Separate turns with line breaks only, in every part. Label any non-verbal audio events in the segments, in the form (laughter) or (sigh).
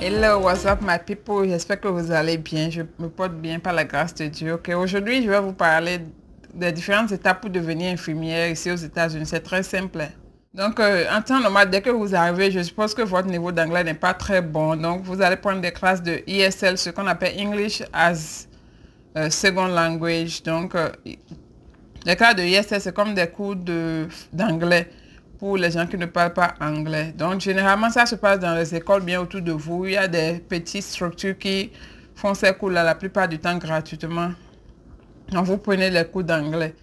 Hello, what's up my people? J'espère que vous allez bien. Je me porte bien par la grâce de Dieu. Aujourd'hui, je vais vous parler des différentes étapes pour devenir infirmière ici aux États-Unis. C'est très simple. Donc, euh, en temps normal, dès que vous arrivez, je suppose que votre niveau d'anglais n'est pas très bon. Donc, vous allez prendre des classes de ESL, ce qu'on appelle English as euh, Second Language. Donc, euh, les classes de ESL, c'est comme des cours d'anglais pour les gens qui ne parlent pas anglais. Donc, généralement, ça se passe dans les écoles bien autour de vous. Il y a des petites structures qui font ces cours-là la plupart du temps gratuitement. Donc, vous prenez les cours d'anglais.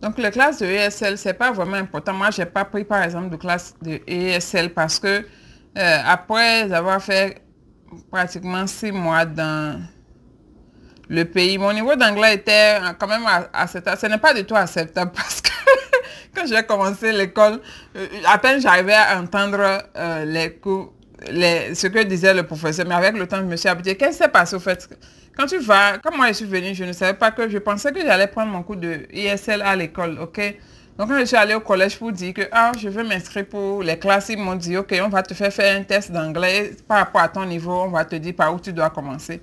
Donc, les classes de ESL, c'est pas vraiment important. Moi, j'ai pas pris, par exemple, de classe de ESL parce que euh, après avoir fait pratiquement six mois dans le pays, mon niveau d'anglais était quand même acceptable. Ce n'est pas du tout acceptable (laughs) parce que quand j'ai commencé l'école, euh, à peine j'arrivais à entendre euh, les cours, les, ce que disait le professeur, mais avec le temps, je me suis habituée. Qu'est-ce qui s'est passé au fait Quand tu vas, comme moi je suis venue, je ne savais pas que je pensais que j'allais prendre mon cours de ISL à l'école, ok donc quand je suis allée au collège pour dire que ah, je veux m'inscrire pour les classes, ils m'ont dit ok, on va te faire faire un test d'anglais par rapport à ton niveau, on va te dire par où tu dois commencer.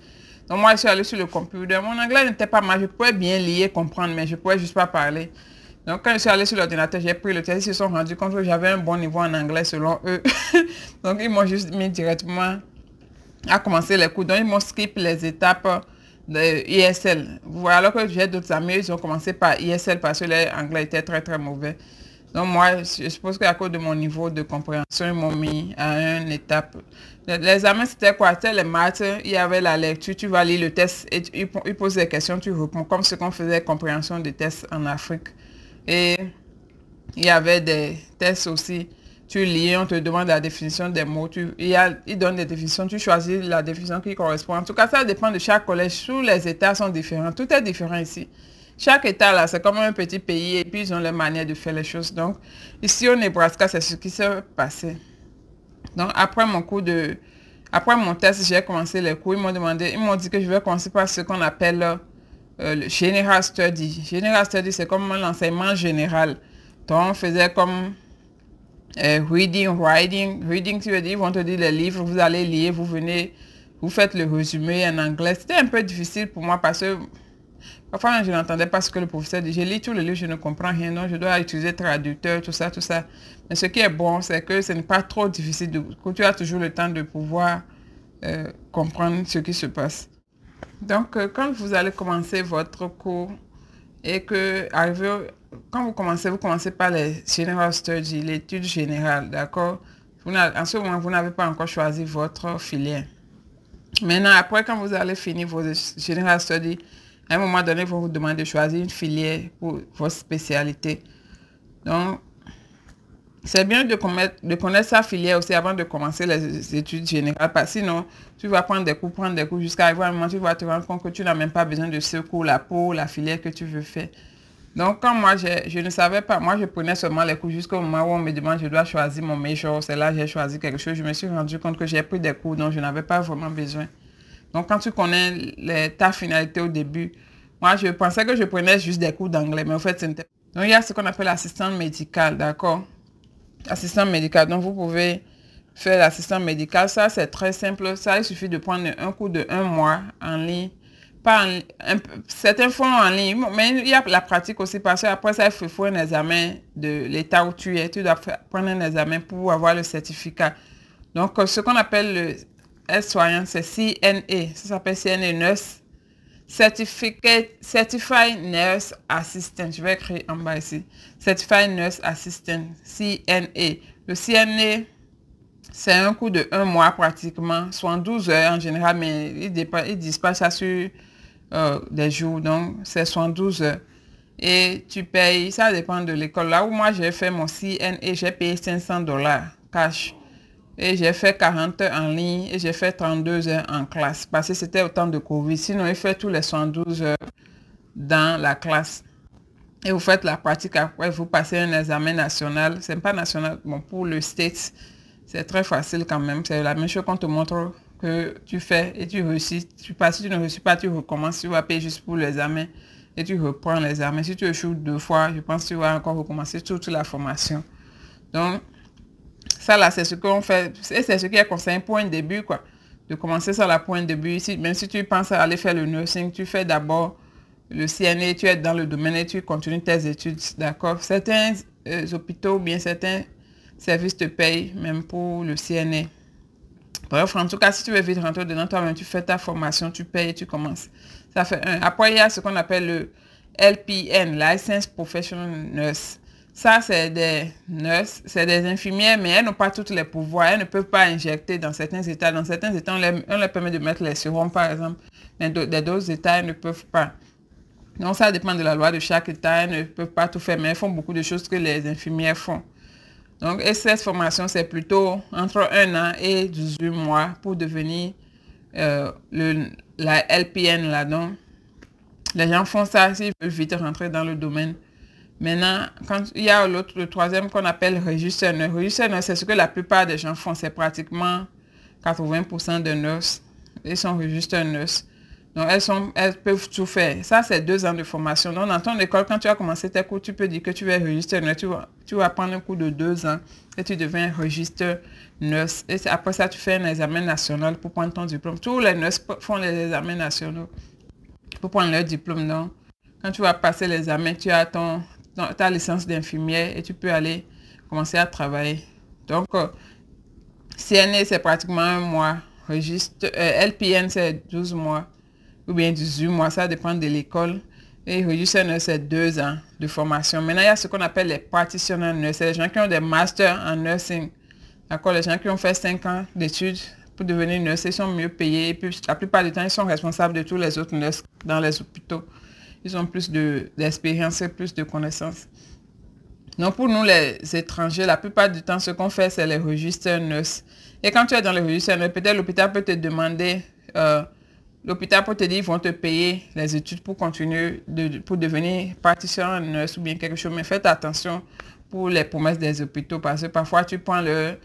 Donc moi je suis allée sur le computer, mon anglais n'était pas mal, je pouvais bien lire, comprendre, mais je pouvais juste pas parler. Donc quand je suis allée sur l'ordinateur, j'ai pris le test, ils se sont rendus compte que j'avais un bon niveau en anglais selon eux. (laughs) Donc ils m'ont juste mis directement à commencer les cours. Donc ils m'ont skip les étapes de ISL. alors que j'ai d'autres amis, ils ont commencé par ISL parce que anglais était très très mauvais. Donc moi, je suppose qu'à cause de mon niveau de compréhension, ils m'ont mis à une étape. L'examen, c'était quoi C'était les maths, il y avait la lecture, tu vas lire le test et ils posent des questions, tu réponds, comme ce qu'on faisait compréhension des tests en Afrique. Et il y avait des tests aussi. Tu lis, on te demande la définition des mots. Ils il, donne des définitions. Tu choisis la définition qui correspond. En tout cas, ça dépend de chaque collège. Tous les États sont différents. Tout est différent ici. Chaque État, là, c'est comme un petit pays et puis ils ont leur manière de faire les choses. Donc, ici au Nebraska, c'est ce qui s'est passé. Donc, après mon cours de... Après mon test, j'ai commencé les cours. Ils m'ont demandé, ils m'ont dit que je vais commencer par ce qu'on appelle euh, le General Study. General Study, c'est comme l'enseignement général. Donc, on faisait comme euh, reading, writing. Reading, tu veux dire, ils vont te dire les livres, vous allez lire, vous venez, vous faites le résumé en anglais. C'était un peu difficile pour moi parce que parfois je n'entendais pas ce que le professeur dit. Je lis tous les livres, je ne comprends rien, donc je dois utiliser traducteur, tout ça, tout ça. Mais ce qui est bon, c'est que ce n'est pas trop difficile, que tu as toujours le temps de pouvoir euh, comprendre ce qui se passe. Donc, euh, quand vous allez commencer votre cours et que, quand vous commencez, vous commencez par les General Studies, l'étude générale, d'accord En ce moment, vous n'avez pas encore choisi votre filière. Maintenant, après, quand vous allez finir vos General Studies, à un moment donné, vous vous demandez de choisir une filière pour votre spécialité. Donc, c'est bien de, connaître sa filière aussi avant de commencer les études générales. Parce que sinon, tu vas prendre des cours, prendre des cours jusqu'à arriver un moment, tu vas te rendre compte que tu n'as même pas besoin de ce cours, la peau, la filière que tu veux faire. Donc, quand moi, je ne savais pas, moi, je prenais seulement les cours jusqu'au moment où on me demande, je dois choisir mon major, c'est là j'ai choisi quelque chose. Je me suis rendu compte que j'ai pris des cours dont je n'avais pas vraiment besoin. Donc, quand tu connais ta finalité au début, moi, je pensais que je prenais juste des cours d'anglais, mais en fait, c'était... Donc, il y a ce qu'on appelle l'assistante médicale, d'accord assistant médical. Donc, vous pouvez faire l'assistant médical. Ça, c'est très simple. Ça, il suffit de prendre un cours de un mois en ligne. Pas certains font en ligne, mais il y a la pratique aussi parce qu'après ça, il faut un examen de l'état où tu es. Tu dois prendre un examen pour avoir le certificat. Donc, euh, ce qu'on appelle le S-soyant, c'est C-N-E. Ça s'appelle E. Nurse Certificate, Certified Nurse Assistant, je vais écrire en bas ici. Certified Nurse Assistant, CNA. Le CNA, c'est un coût de un mois pratiquement, soit 12 heures en général, mais il dépend, disent pas ça sur des euh, jours, donc c'est 72 heures. Et tu payes, ça dépend de l'école. Là où moi j'ai fait mon CNA, j'ai payé 500 dollars cash. Et j'ai fait 40 heures en ligne et j'ai fait 32 heures en classe parce que c'était au temps de Covid. Sinon, il fait tous les 112 heures dans la classe. Et vous faites la pratique après, vous passez un examen national. C'est pas national, bon, pour le state, c'est très facile quand même. C'est la même chose qu'on te montre que tu fais et tu réussis. Tu passes, si tu ne réussis pas, tu recommences, tu vas payer juste pour l'examen et tu reprends l'examen. Si tu échoues deux fois, je pense que tu vas encore recommencer toute la formation. Donc, ça, là, c'est ce qu'on fait. C'est ce qui est conseillé pour un début, quoi. De commencer sur la pointe de début. ici même si tu penses à aller faire le nursing, tu fais d'abord le CNE, tu es dans le domaine et tu continues tes études, d'accord Certains euh, hôpitaux ou bien certains services te payent, même pour le CNE. Bref, en tout cas, si tu veux vite rentrer dedans toi-même, tu fais ta formation, tu payes tu commences. Ça fait un. Après, il y a ce qu'on appelle le LPN, License Professional Nurse. Ça, c'est des nurses, c'est des infirmières, mais elles n'ont pas tous les pouvoirs. Elles ne peuvent pas injecter dans certains états. Dans certains états, on leur, permet de mettre les sérums, par exemple. dans d'autres états, elles ne peuvent pas. Donc, ça dépend de la loi de chaque état. Elles ne peuvent pas tout faire, mais elles font beaucoup de choses que les infirmières font. Donc, et cette formation, c'est plutôt entre un an et 18 mois pour devenir euh, la LPN là-dedans. Les gens font ça s'ils veulent vite rentrer dans le domaine Maintenant, quand il y a l'autre, le troisième qu'on appelle registre neuf, c'est ce que la plupart des gens font. C'est pratiquement 80% de nurses. Ils sont registre nurses. Donc, elles, sont, elles peuvent tout faire. Ça, c'est deux ans de formation. Donc, dans ton école, quand tu as commencé tes cours, tu peux dire que tu veux registre nurse. Tu vas, tu vas prendre un cours de deux ans et tu deviens registre nurse. Et après ça, tu fais un examen national pour prendre ton diplôme. Tous les nurses font les examens nationaux pour prendre leur diplôme. quand tu vas passer l'examen, tu as ton tu la licence d'infirmière et tu peux aller commencer à travailler. Donc, euh, CNE, c'est pratiquement un mois. Euh, LPN, c'est 12 mois ou bien 18 mois, ça dépend de l'école. Et RN c'est deux ans de formation. Maintenant, il y a ce qu'on appelle les practitioners nurses. C'est les gens qui ont des masters en nursing. D'accord Les gens qui ont fait 5 ans d'études pour devenir nurse, ils sont mieux payés. Et puis, la plupart du temps, ils sont responsables de tous les autres nurses dans les hôpitaux ils ont plus d'expérience et plus de connaissances. Donc pour nous les étrangers, la plupart du temps, ce qu'on fait, c'est les registres neufs. Et quand tu es dans les registres neufs, peut-être l'hôpital peut te demander, euh, l'hôpital peut te dire, ils vont te payer les études pour continuer, pour devenir partition nurse ou bien quelque chose. Mais faites attention pour les promesses des hôpitaux parce que parfois tu prends le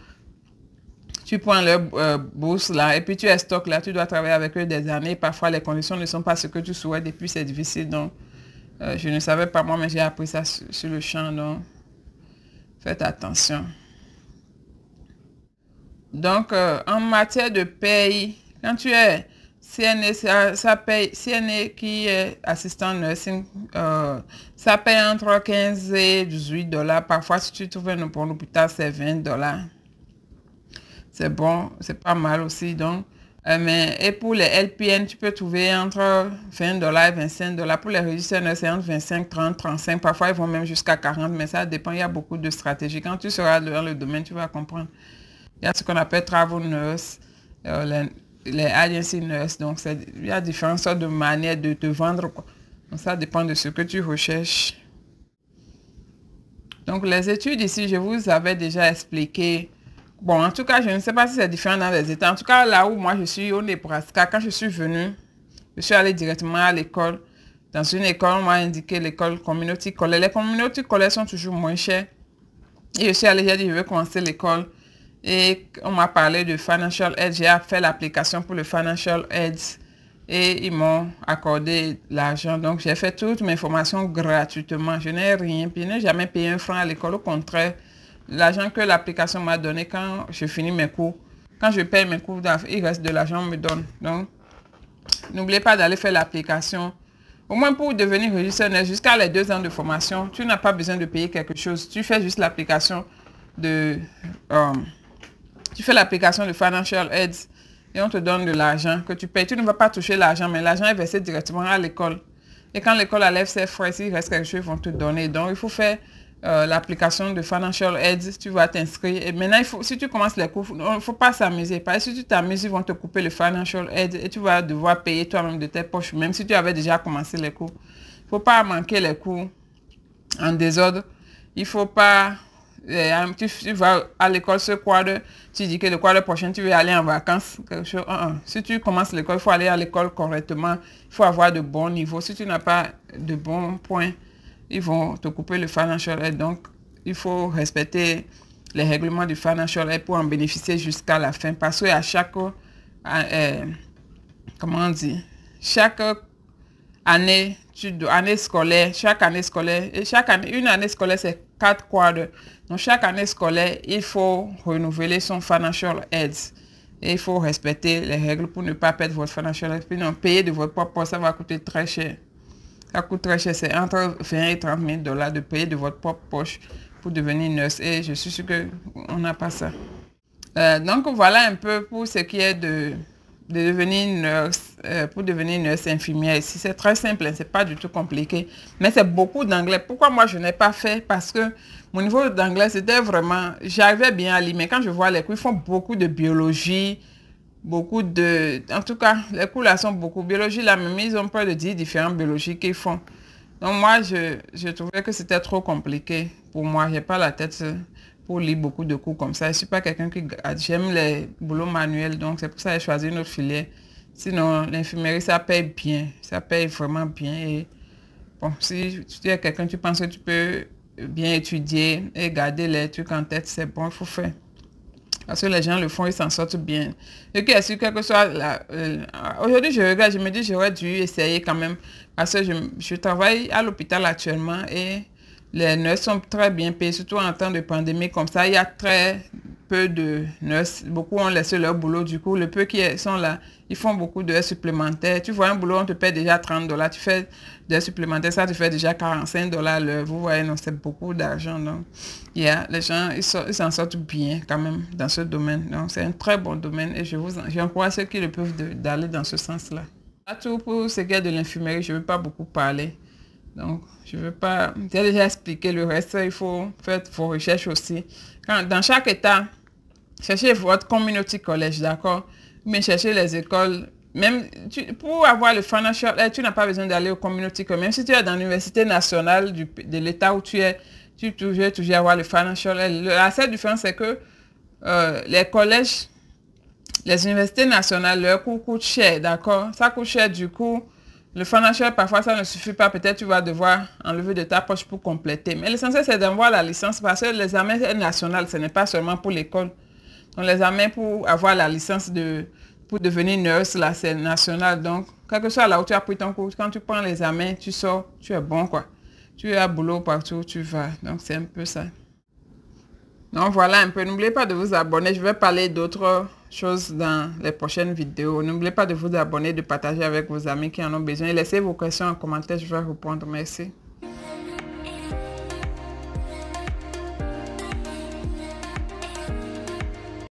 tu prends leur euh, bourse là et puis tu es stock là, tu dois travailler avec eux des années. Parfois, les conditions ne sont pas ce que tu souhaites et puis c'est difficile. Donc, euh, je ne savais pas moi, mais j'ai appris ça sur, le champ. Donc, faites attention. Donc, euh, en matière de paye, quand tu es CNE, ça, paye, CNE qui est assistant nursing, ça paye entre 15 et 18 dollars. Parfois, si tu trouves un bon hôpital, c'est 20 dollars c'est bon, c'est pas mal aussi. Donc, euh, mais, et pour les LPN, tu peux trouver entre 20 dollars et 25 dollars. Pour les réductionneurs, e c'est entre 25, 30, 35. Parfois, ils vont même jusqu'à 40, mais ça dépend. Il y a beaucoup de stratégies. Quand tu seras dans le domaine, tu vas comprendre. Il y a ce qu'on appelle travel nurse, euh, les, agency nurse. Donc, il y a différentes sortes de manières de te vendre. ça dépend de ce que tu recherches. Donc, les études ici, je vous avais déjà expliqué Bon, en tout cas, je ne sais pas si c'est différent dans les États. En tout cas, là où moi je suis au Nebraska, quand je suis venue, je suis allée directement à l'école. Dans une école, on m'a indiqué l'école community college. Les community college sont toujours moins chers. Et je suis allée, j'ai dit, je veux commencer l'école. Et on m'a parlé de financial aid. J'ai fait l'application pour le financial aid. Et ils m'ont accordé l'argent. Donc, j'ai fait toutes mes formations gratuitement. Je n'ai rien, je n'ai jamais payé un franc à l'école. Au contraire, l'argent que l'application m'a donné quand je finis mes cours. Quand je paye mes cours, il reste de l'argent, me donne. Donc, n'oubliez pas d'aller faire l'application. Au moins pour devenir régisseur jusqu'à les deux ans de formation, tu n'as pas besoin de payer quelque chose. Tu fais juste l'application de... Euh, tu fais l'application de Financial Aids et on te donne de l'argent que tu payes. Tu ne vas pas toucher l'argent, mais l'argent est versé directement à l'école. Et quand l'école enlève ses frais, s'il reste quelque chose, ils vont te donner. Donc, il faut faire euh, l'application de Financial Aid, tu vas t'inscrire. Et maintenant, si tu commences les cours, il ne faut pas s'amuser. Parce si tu t'amuses, ils vont te couper le Financial Aid et tu vas devoir payer toi-même de tes poches, même si tu avais déjà commencé les cours. Il ne faut pas manquer les cours en désordre. Il ne faut pas... Euh, tu, vas à l'école ce quart tu dis que le quart prochain, tu veux aller en vacances, Si tu commences l'école, il faut aller à l'école correctement. Il faut avoir de bons niveaux. Si tu n'as pas de bons points, ils vont te couper le financial aid. Donc, il faut respecter les règlements du financial aid pour en bénéficier jusqu'à la fin. Parce qu'à chaque, euh, comment on dit, chaque année, tu dois, année scolaire, chaque année scolaire, et chaque année, une année scolaire, c'est quatre quarts Donc, chaque année scolaire, il faut renouveler son financial aid. Et il faut respecter les règles pour ne pas perdre votre financial aid. Puis non, payer de votre propre poste, ça va coûter très cher. Ça coûte très cher, c'est entre 20 et 30 000 dollars de payer de votre propre poche pour devenir nurse. Et je suis sûre qu'on n'a pas ça. Euh, donc voilà un peu pour ce qui est de, devenir une euh, pour devenir nurse infirmière ici. C'est très simple, hein, ce n'est pas du tout compliqué. Mais c'est beaucoup d'anglais. Pourquoi moi je n'ai pas fait Parce que mon niveau d'anglais, c'était vraiment... J'arrivais bien à lire, mais quand je vois les cours, ils font beaucoup de biologie, beaucoup de... En tout cas, les cours là sont beaucoup. Biologie, la même, ils ont peur de dire différentes biologies qu'ils font. Donc moi, je, trouvais que c'était trop compliqué pour moi. Je n'ai pas la tête pour lire beaucoup de cours comme ça. Je ne suis pas quelqu'un qui... J'aime les boulots manuels, donc c'est pour ça que j'ai choisi une autre filière. Sinon, l'infirmerie, ça paye bien. Ça paye vraiment bien. Et bon, si tu es quelqu'un, tu penses que tu peux bien étudier et garder les trucs en tête, c'est bon, il faut faire. Parce que les gens le font, ils s'en sortent bien. Ce est que soit la... Euh, aujourd'hui, je regarde, je me dis, j'aurais dû essayer quand même. Parce que je, travaille à l'hôpital actuellement et les neufs sont très bien payés. surtout en temps de pandémie comme ça. Il y a très peu de nurses, beaucoup ont laissé leur boulot, du coup, le peu qui sont là, ils font beaucoup d'heures supplémentaires. Tu vois, un boulot, on te paie déjà 30 dollars, tu fais des supplémentaires, ça tu fais déjà 45 dollars l'heure. Vous voyez, non, c'est beaucoup d'argent. Donc, les gens, ils s'en sortent bien quand même dans ce domaine. Donc, c'est un très bon domaine et je vous crois ceux qui le peuvent d'aller dans ce sens-là. À tout pour ce qui est de l'infirmerie, je ne veux pas beaucoup parler. Donc, je ne veux pas... J'ai déjà expliqué le reste, il faut faire vos recherches aussi. dans chaque état, Cherchez votre community college, d'accord Mais cherchez les écoles. Même pour avoir le financial aid, eh, tu n'as pas besoin d'aller au community college. Même si tu es dans l'université nationale du, de l'État où tu es, tu toujours, toujours avoir le financial aid. Eh, la seule différence, c'est que euh, les collèges, les universités nationales, leur coût coûte cher, d'accord Ça coûte cher du coup. Le financial, parfois, ça ne suffit pas. Peut-être tu vas devoir enlever de ta poche pour compléter. Mais l'essentiel, c'est d'avoir la licence parce que les national, nationales, ce n'est pas seulement pour l'école les amène pour avoir la licence de, pour devenir nurse, là, c'est national. Donc, quel que soit là où tu as pris ton cours, quand tu prends les l'examen, tu sors, tu es bon, quoi. Tu as boulot partout tu vas. Donc, c'est un peu ça. Donc, voilà un peu. N'oubliez pas de vous abonner. Je vais parler d'autres choses dans les prochaines vidéos. N'oubliez pas de vous abonner, de partager avec vos amis qui en ont besoin. Et laissez vos questions en commentaire. Je vais répondre. Merci.